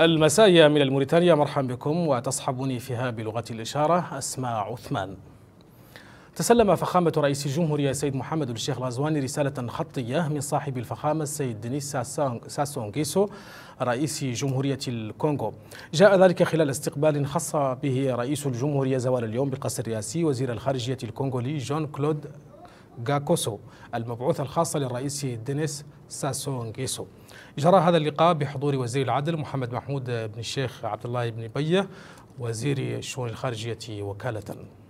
المسايا من الموريتانيا مرحبا بكم وتصحبني فيها بلغة الإشارة أسماء عثمان تسلم فخامة رئيس الجمهورية السيد محمد الشيخ رازواني رسالة خطية من صاحب الفخامة السيد دينيس ساسونغيسو رئيس جمهورية الكونغو جاء ذلك خلال استقبال خص به رئيس الجمهورية زوال اليوم بالقصر الرئاسي وزير الخارجية الكونغولي جون كلود غاكوسو المبعوث الخاص للرئيس دينيس ساسون جرى هذا اللقاء بحضور وزير العدل محمد محمود بن الشيخ عبد الله بن بيه وزير الشؤون الخارجية وكالة